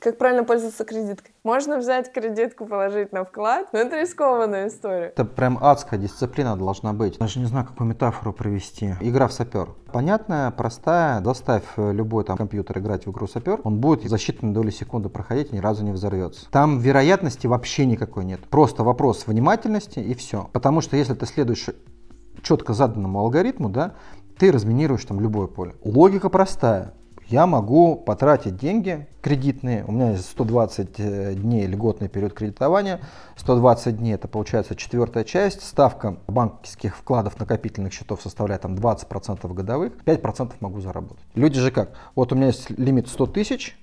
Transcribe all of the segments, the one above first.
Как правильно пользоваться кредиткой? Можно взять кредитку, положить на вклад, но ну, это рискованная история. Это прям адская дисциплина должна быть. Даже не знаю, какую метафору провести. Игра в сапер. Понятная, простая. Доставь э, любой там компьютер играть в игру сапер, он будет за считанные доли секунды проходить и ни разу не взорвется. Там вероятности вообще никакой нет. Просто вопрос внимательности и все. Потому что если ты следуешь четко заданному алгоритму, да, ты разминируешь там любое поле. Логика простая я могу потратить деньги кредитные, у меня есть 120 э, дней льготный период кредитования, 120 дней это получается четвертая часть, ставка банковских вкладов накопительных счетов составляет там 20% годовых, 5% могу заработать. Люди же как, вот у меня есть лимит 100 тысяч,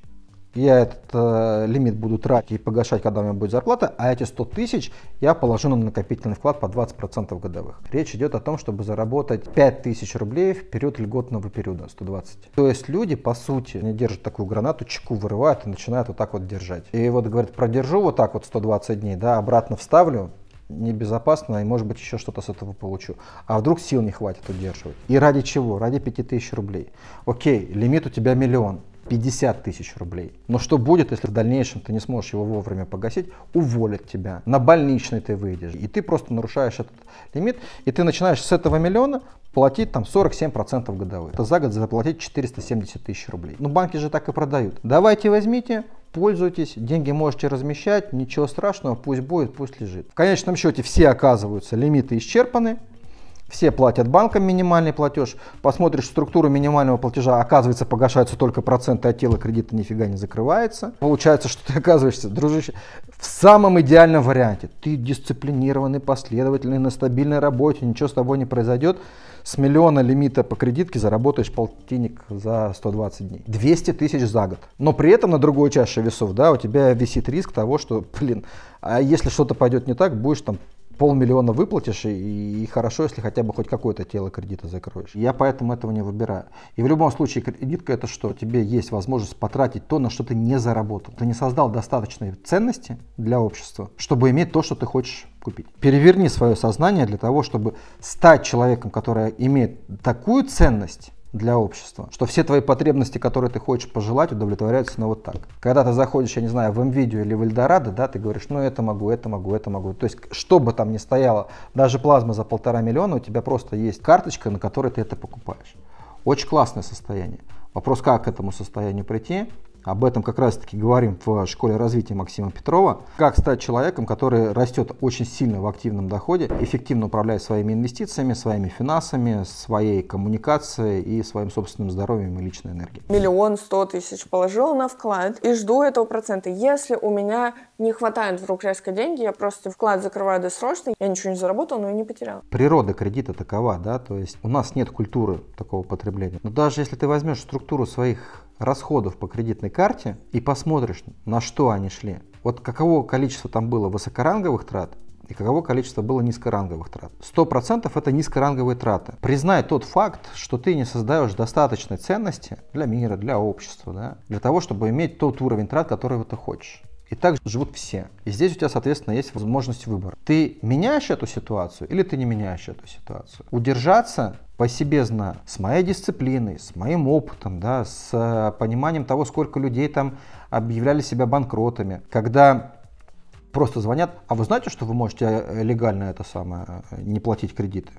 я этот э, лимит буду тратить и погашать, когда у меня будет зарплата, а эти 100 тысяч я положу на накопительный вклад по 20% годовых. Речь идет о том, чтобы заработать 5 тысяч рублей в период льготного периода, 120. То есть люди, по сути, не держат такую гранату, чеку вырывают и начинают вот так вот держать. И вот говорит, продержу вот так вот 120 дней, да, обратно вставлю, небезопасно, и может быть еще что-то с этого получу. А вдруг сил не хватит удерживать? И ради чего? Ради 5000 рублей. Окей, лимит у тебя миллион. 50 тысяч рублей. Но что будет, если в дальнейшем ты не сможешь его вовремя погасить, уволят тебя, на больничный ты выйдешь, и ты просто нарушаешь этот лимит, и ты начинаешь с этого миллиона платить там 47% годовых. Это за год заплатить 470 тысяч рублей. Но ну, банки же так и продают. Давайте возьмите, пользуйтесь, деньги можете размещать, ничего страшного, пусть будет, пусть лежит. В конечном счете все оказываются лимиты исчерпаны, все платят банкам минимальный платеж. Посмотришь структуру минимального платежа, оказывается, погашаются только проценты от тела кредита, нифига не закрывается. Получается, что ты оказываешься, дружище, в самом идеальном варианте. Ты дисциплинированный, последовательный, на стабильной работе, ничего с тобой не произойдет. С миллиона лимита по кредитке заработаешь полтинник за 120 дней. 200 тысяч за год. Но при этом на другой чаше весов, да, у тебя висит риск того, что, блин, а если что-то пойдет не так, будешь там полмиллиона выплатишь, и, хорошо, если хотя бы хоть какое-то тело кредита закроешь. Я поэтому этого не выбираю. И в любом случае кредитка это что? Тебе есть возможность потратить то, на что ты не заработал. Ты не создал достаточной ценности для общества, чтобы иметь то, что ты хочешь купить. Переверни свое сознание для того, чтобы стать человеком, который имеет такую ценность, для общества. Что все твои потребности, которые ты хочешь пожелать, удовлетворяются, но ну, вот так. Когда ты заходишь, я не знаю, в МВидео или в Эльдорадо, да, ты говоришь, ну это могу, это могу, это могу. То есть, что бы там ни стояло, даже плазма за полтора миллиона, у тебя просто есть карточка, на которой ты это покупаешь. Очень классное состояние. Вопрос, как к этому состоянию прийти, об этом как раз-таки говорим в школе развития Максима Петрова. Как стать человеком, который растет очень сильно в активном доходе, эффективно управляя своими инвестициями, своими финансами, своей коммуникацией и своим собственным здоровьем и личной энергией. Миллион сто тысяч положил на вклад и жду этого процента. Если у меня не хватает вдруг резко деньги, я просто вклад закрываю досрочно, я ничего не заработал, но и не потерял. Природа кредита такова, да, то есть у нас нет культуры такого потребления. Но даже если ты возьмешь структуру своих расходов по кредитной карте и посмотришь, на что они шли. Вот каково количество там было высокоранговых трат и каково количество было низкоранговых трат. 100% это низкоранговые траты. Признай тот факт, что ты не создаешь достаточной ценности для мира, для общества, да, для того, чтобы иметь тот уровень трат, который ты хочешь. И так живут все. И здесь у тебя, соответственно, есть возможность выбора. Ты меняешь эту ситуацию или ты не меняешь эту ситуацию. Удержаться по себе знаю с моей дисциплиной, с моим опытом, да, с э, пониманием того, сколько людей там объявляли себя банкротами, когда просто звонят, а вы знаете, что вы можете э, легально это самое, э, не платить кредиты?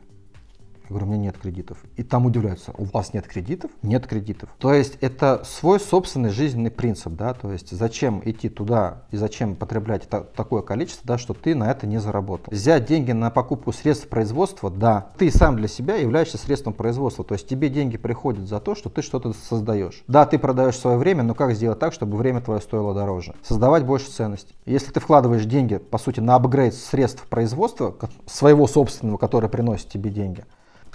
Я говорю, у меня нет кредитов. И там удивляются, у вас нет кредитов? Нет кредитов. То есть это свой собственный жизненный принцип, да, то есть зачем идти туда и зачем потреблять та- такое количество, да, что ты на это не заработал. Взять деньги на покупку средств производства, да, ты сам для себя являешься средством производства, то есть тебе деньги приходят за то, что ты что-то создаешь. Да, ты продаешь свое время, но как сделать так, чтобы время твое стоило дороже? Создавать больше ценности. Если ты вкладываешь деньги, по сути, на апгрейд средств производства, своего собственного, которое приносит тебе деньги,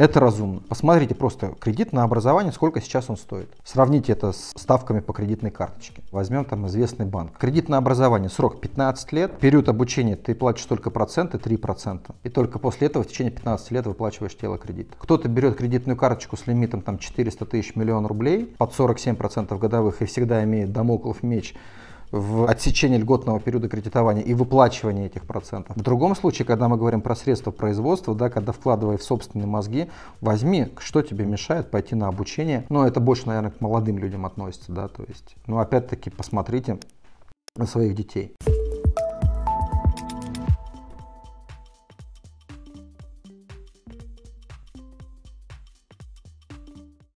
это разумно. Посмотрите просто кредит на образование, сколько сейчас он стоит. Сравните это с ставками по кредитной карточке. Возьмем там известный банк. Кредит на образование, срок 15 лет, период обучения ты платишь только проценты, 3%. И только после этого в течение 15 лет выплачиваешь тело кредита. Кто-то берет кредитную карточку с лимитом там 400 тысяч миллион рублей под 47% годовых и всегда имеет домоклов меч – в отсечении льготного периода кредитования и выплачивании этих процентов. В другом случае, когда мы говорим про средства производства, да, когда вкладывая в собственные мозги, возьми, что тебе мешает пойти на обучение. Но ну, это больше, наверное, к молодым людям относится, да, то есть, ну, опять-таки, посмотрите на своих детей.